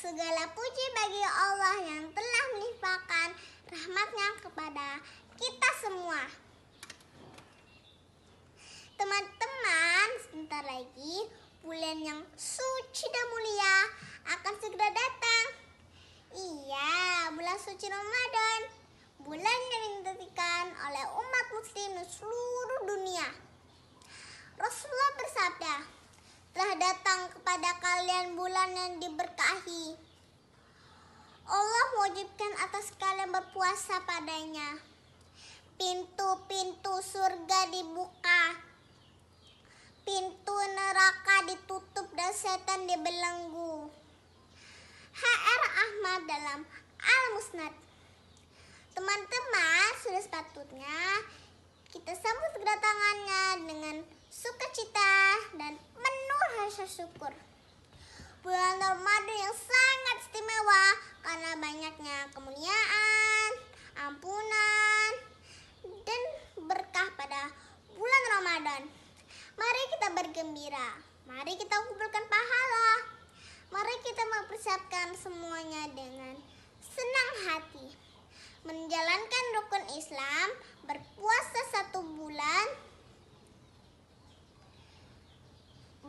Segala puji bagi Allah yang telah melimpahkan rahmatnya kepada kita semua. Teman-teman, sebentar lagi bulan yang suci dan mulia akan segera datang. Iya, bulan suci Ramadan. Bulan yang ditentukan oleh umat muslim di seluruh dunia. Rasulullah bersabda, telah datang kepada kalian bulan yang diberkahi Allah mewajibkan atas kalian berpuasa padanya. Pintu-pintu surga dibuka, pintu neraka ditutup dan setan dibelenggu. HR Ahmad dalam Al-Musnad. Teman-teman, sudah sepatutnya kita sambut kedatangannya dengan sukacita dan penuh rasa syukur. Bulan Ramadan yang karena banyaknya kemuliaan, ampunan, dan berkah pada bulan Ramadan. Mari kita bergembira, mari kita kumpulkan pahala, mari kita mempersiapkan semuanya dengan senang hati. Menjalankan rukun Islam, berpuasa satu bulan,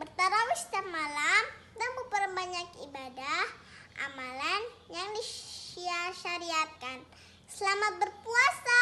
bertarawih setiap malam, syariatkan. Selamat berpuasa.